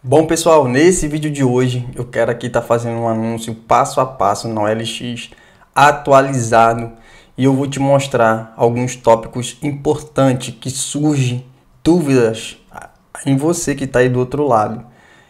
Bom pessoal, nesse vídeo de hoje eu quero aqui estar tá fazendo um anúncio passo a passo no OLX atualizado e eu vou te mostrar alguns tópicos importantes que surgem dúvidas em você que está aí do outro lado.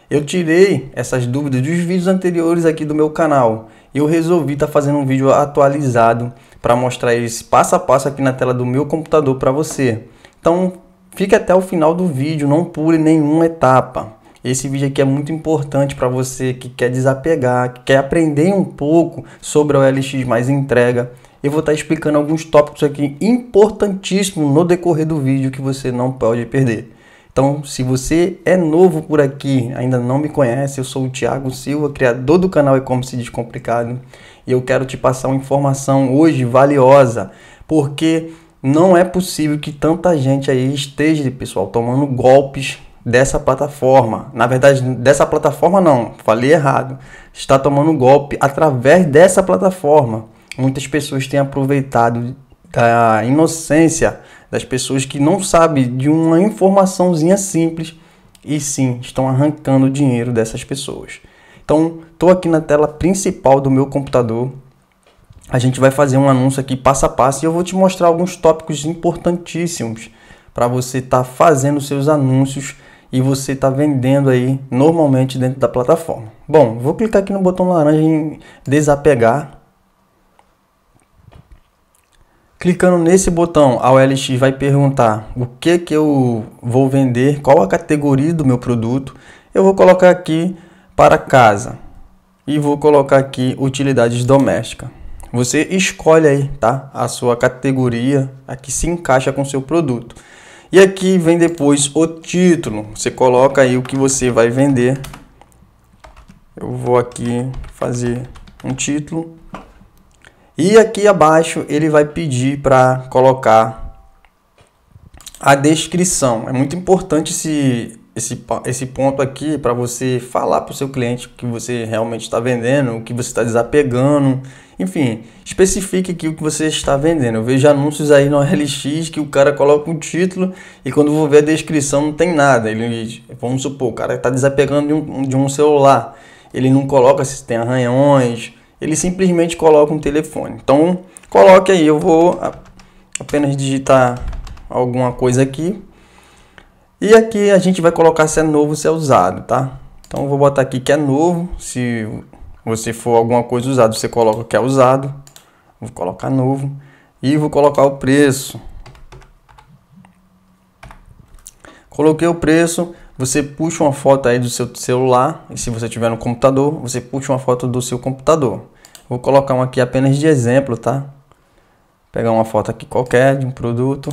Eu tirei essas dúvidas dos vídeos anteriores aqui do meu canal e eu resolvi estar tá fazendo um vídeo atualizado para mostrar esse passo a passo aqui na tela do meu computador para você. Então fique até o final do vídeo, não pule nenhuma etapa. Esse vídeo aqui é muito importante para você que quer desapegar, que quer aprender um pouco sobre a OLX mais entrega. Eu vou estar tá explicando alguns tópicos aqui importantíssimos no decorrer do vídeo que você não pode perder. Então, se você é novo por aqui, ainda não me conhece, eu sou o Thiago Silva, criador do canal E-commerce Descomplicado, e eu quero te passar uma informação hoje valiosa, porque não é possível que tanta gente aí esteja, pessoal, tomando golpes dessa plataforma. Na verdade, dessa plataforma não, falei errado. Está tomando golpe através dessa plataforma. Muitas pessoas têm aproveitado da tá, inocência das pessoas que não sabem de uma informaçãozinha simples e sim estão arrancando o dinheiro dessas pessoas. Então, estou aqui na tela principal do meu computador. A gente vai fazer um anúncio aqui passo a passo e eu vou te mostrar alguns tópicos importantíssimos para você estar tá fazendo seus anúncios e você está vendendo aí normalmente dentro da plataforma. Bom, vou clicar aqui no botão laranja em desapegar. Clicando nesse botão, a OLX vai perguntar o que que eu vou vender, qual a categoria do meu produto. Eu vou colocar aqui para casa e vou colocar aqui utilidades domésticas. Você escolhe aí, tá? A sua categoria a que se encaixa com seu produto. E aqui vem depois o título. Você coloca aí o que você vai vender. Eu vou aqui fazer um título. E aqui abaixo ele vai pedir para colocar a descrição. É muito importante esse, esse, esse ponto aqui para você falar para o seu cliente o que você realmente está vendendo, o que você está desapegando enfim, especifique aqui o que você está vendendo. Eu vejo anúncios aí no LX que o cara coloca um título e quando vou ver a descrição não tem nada. Ele, vamos supor, o cara está desapegando de um, de um celular. Ele não coloca se tem arranhões, ele simplesmente coloca um telefone. Então, coloque aí, eu vou apenas digitar alguma coisa aqui. E aqui a gente vai colocar se é novo, se é usado, tá? Então, eu vou botar aqui que é novo, se você for alguma coisa usada, você coloca que é usado. Vou colocar novo. E vou colocar o preço. Coloquei o preço. Você puxa uma foto aí do seu celular. E se você tiver no computador, você puxa uma foto do seu computador. Vou colocar uma aqui apenas de exemplo, tá? Pegar uma foto aqui qualquer de um produto.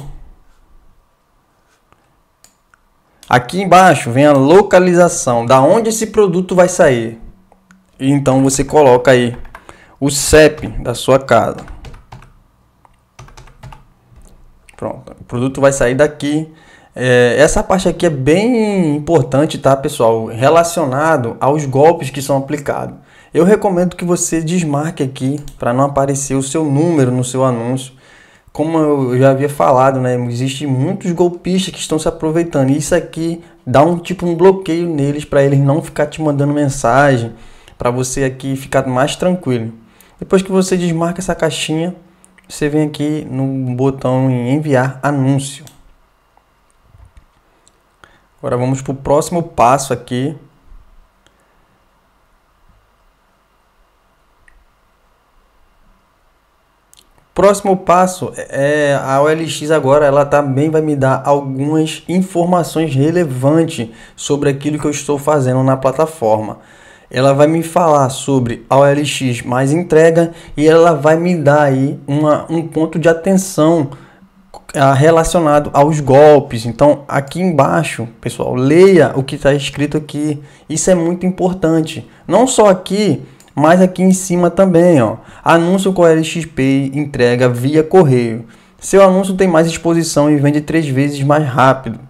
Aqui embaixo vem a localização, da onde esse produto vai sair. E então você coloca aí o CEP da sua casa. Pronto, o produto vai sair daqui. É, essa parte aqui é bem importante, tá, pessoal? Relacionado aos golpes que são aplicados. Eu recomendo que você desmarque aqui para não aparecer o seu número no seu anúncio. Como eu já havia falado, né, existe muitos golpistas que estão se aproveitando. isso aqui dá um tipo um bloqueio neles para eles não ficar te mandando mensagem para você aqui ficar mais tranquilo. Depois que você desmarca essa caixinha, você vem aqui no botão em enviar anúncio. Agora vamos para o próximo passo aqui. Próximo passo é a OLX agora, ela também tá vai me dar algumas informações relevantes sobre aquilo que eu estou fazendo na plataforma ela vai me falar sobre a OLX mais entrega e ela vai me dar aí uma, um ponto de atenção ah, relacionado aos golpes. Então, aqui embaixo, pessoal, leia o que está escrito aqui. Isso é muito importante. Não só aqui, mas aqui em cima também. Ó. Anúncio com LXP entrega via correio. Seu anúncio tem mais exposição e vende três vezes mais rápido.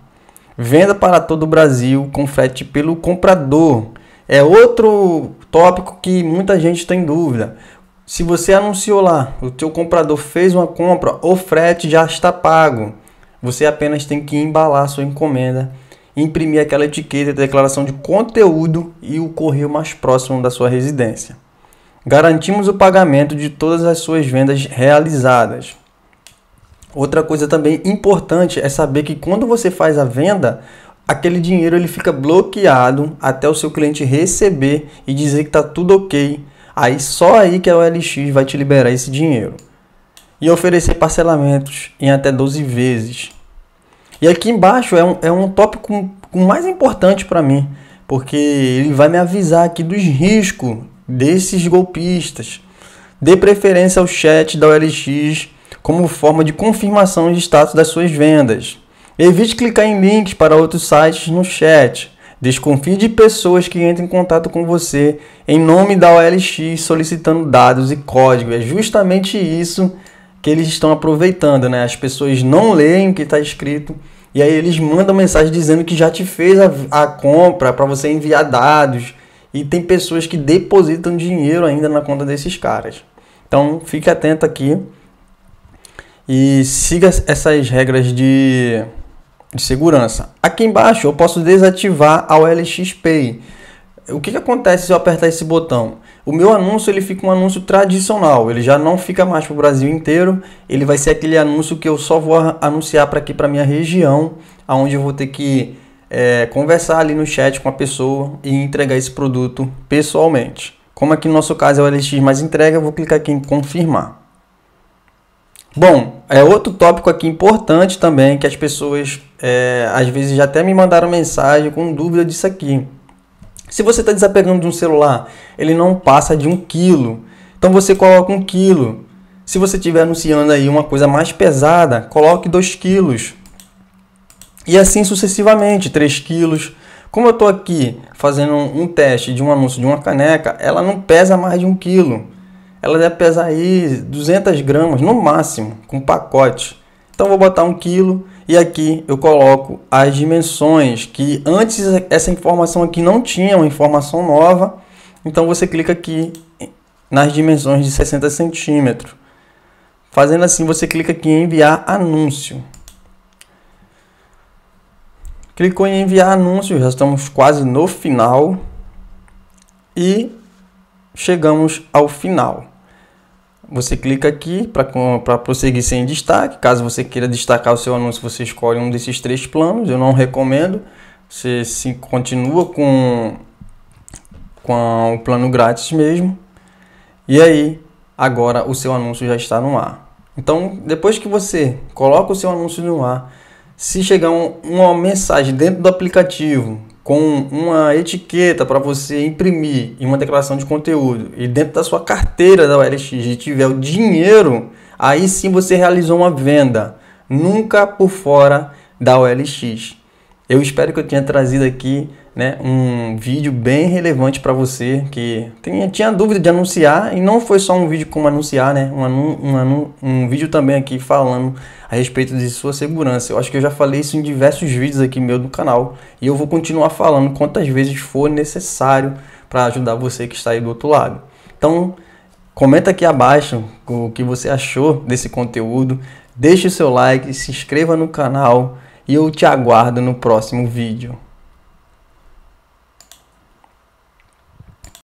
Venda para todo o Brasil com frete pelo comprador. É outro tópico que muita gente tem dúvida. Se você anunciou lá, o teu comprador fez uma compra, o frete já está pago. Você apenas tem que embalar sua encomenda, imprimir aquela etiqueta de declaração de conteúdo e o correio mais próximo da sua residência. Garantimos o pagamento de todas as suas vendas realizadas. Outra coisa também importante é saber que quando você faz a venda, aquele dinheiro ele fica bloqueado até o seu cliente receber e dizer que está tudo ok. Aí só aí que a OLX vai te liberar esse dinheiro. E oferecer parcelamentos em até 12 vezes. E aqui embaixo é um, é um tópico mais importante para mim, porque ele vai me avisar aqui dos riscos desses golpistas. Dê preferência ao chat da OLX como forma de confirmação de status das suas vendas. Evite clicar em links para outros sites no chat. Desconfie de pessoas que entram em contato com você em nome da OLX solicitando dados e código. É justamente isso que eles estão aproveitando, né? As pessoas não leem o que está escrito e aí eles mandam mensagem dizendo que já te fez a, a compra para você enviar dados. E tem pessoas que depositam dinheiro ainda na conta desses caras. Então fique atento aqui e siga essas regras de de segurança. Aqui embaixo eu posso desativar a OLX Pay. O que, que acontece se eu apertar esse botão? O meu anúncio ele fica um anúncio tradicional, ele já não fica mais para o Brasil inteiro, ele vai ser aquele anúncio que eu só vou anunciar para aqui para minha região, aonde eu vou ter que é, conversar ali no chat com a pessoa e entregar esse produto pessoalmente. Como aqui no nosso caso é o LX mais entrega, eu vou clicar aqui em confirmar. Bom, é outro tópico aqui importante também que as pessoas é, às vezes já até me mandaram mensagem com dúvida disso aqui. Se você está desapegando de um celular, ele não passa de um quilo. Então você coloca um quilo. Se você estiver anunciando aí uma coisa mais pesada, coloque 2 quilos. E assim sucessivamente, 3 quilos. Como eu estou aqui fazendo um teste de um anúncio de uma caneca, ela não pesa mais de um quilo ela deve pesar aí 200 gramas no máximo, com pacote. Então vou botar um quilo e aqui eu coloco as dimensões que antes essa informação aqui não tinha, uma informação nova. Então você clica aqui nas dimensões de 60 centímetros. Fazendo assim, você clica aqui em enviar anúncio. Clicou em enviar anúncio, já estamos quase no final. E chegamos ao final. Você clica aqui para prosseguir sem destaque. Caso você queira destacar o seu anúncio, você escolhe um desses três planos. Eu não recomendo. Você se continua com, com o plano grátis mesmo. E aí, agora o seu anúncio já está no ar. Então, depois que você coloca o seu anúncio no ar, se chegar um, uma mensagem dentro do aplicativo com uma etiqueta para você imprimir e uma declaração de conteúdo e dentro da sua carteira da OLX e tiver o dinheiro, aí sim você realizou uma venda, nunca por fora da OLX. Eu espero que eu tenha trazido aqui né, um vídeo bem relevante para você que tinha, tinha dúvida de anunciar e não foi só um vídeo como anunciar, né, um, um, um vídeo também aqui falando a respeito de sua segurança. Eu acho que eu já falei isso em diversos vídeos aqui meu do canal e eu vou continuar falando quantas vezes for necessário para ajudar você que está aí do outro lado. Então, comenta aqui abaixo o que você achou desse conteúdo, deixe o seu like, se inscreva no canal e eu te aguardo no próximo vídeo.